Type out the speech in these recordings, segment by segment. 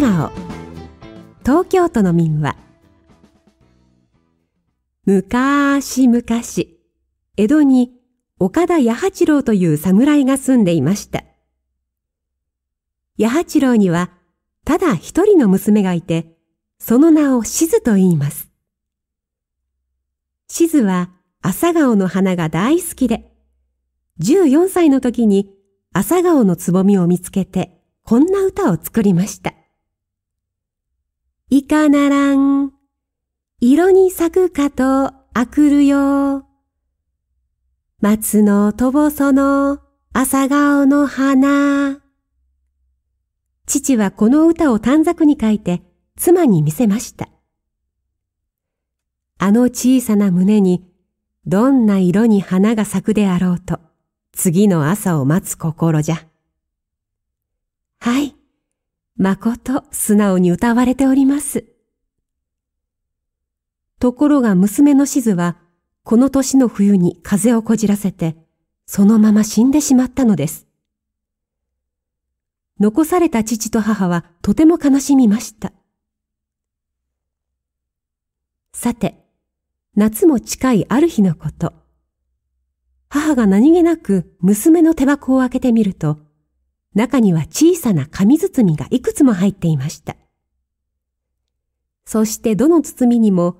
顔東京都の民話昔々江戸に岡田八八郎という侍が住んでいました八八郎にはただ一人の娘がいてその名をしずと言いますしずは朝顔の花が大好きで14歳の時に朝顔のつぼみを見つけてこんな歌を作りましたいかならん。色に咲くかとあくるよ。松のとぼその朝顔の花。父はこの歌を短冊に書いて妻に見せました。あの小さな胸にどんな色に花が咲くであろうと次の朝を待つ心じゃ。はい。まこと素直に歌われております。ところが娘のしずは、この年の冬に風をこじらせて、そのまま死んでしまったのです。残された父と母はとても悲しみました。さて、夏も近いある日のこと。母が何気なく娘の手箱を開けてみると、中には小さな紙包みがいくつも入っていました。そしてどの包みにも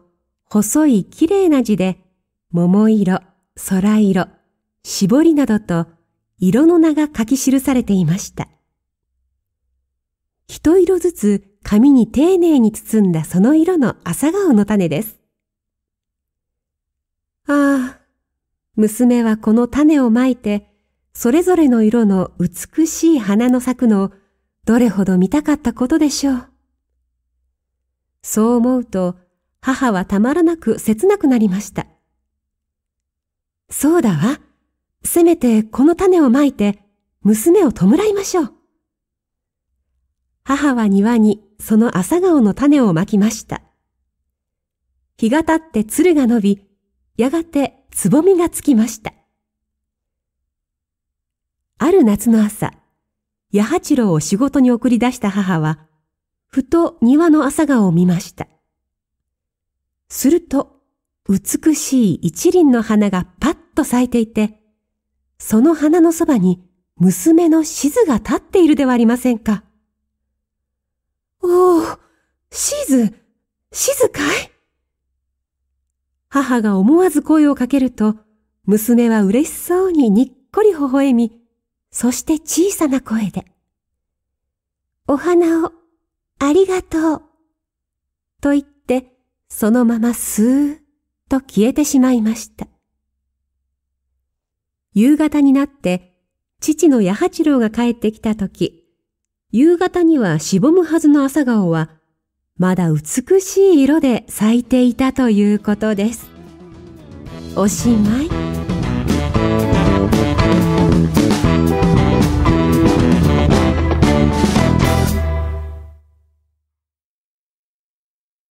細いきれいな字で桃色、空色、絞りなどと色の名が書き記されていました。一色ずつ紙に丁寧に包んだその色の朝顔の種です。ああ、娘はこの種をまいてそれぞれの色の美しい花の咲くのをどれほど見たかったことでしょう。そう思うと母はたまらなく切なくなりました。そうだわ。せめてこの種をまいて娘を弔いましょう。母は庭にその朝顔の種をまきました。日が経って鶴が伸び、やがてつぼみがつきました。る夏の朝、八八郎を仕事に送り出した母は、ふと庭の朝顔を見ました。すると、美しい一輪の花がパッと咲いていて、その花のそばに娘の静が立っているではありませんか。おお、静、静かい母が思わず声をかけると、娘は嬉しそうににっこり微笑み、そして小さな声で、お花をありがとうと言って、そのまますーっと消えてしまいました。夕方になって、父の八八郎が帰ってきたとき、夕方にはしぼむはずの朝顔は、まだ美しい色で咲いていたということです。おしまい。Thank you.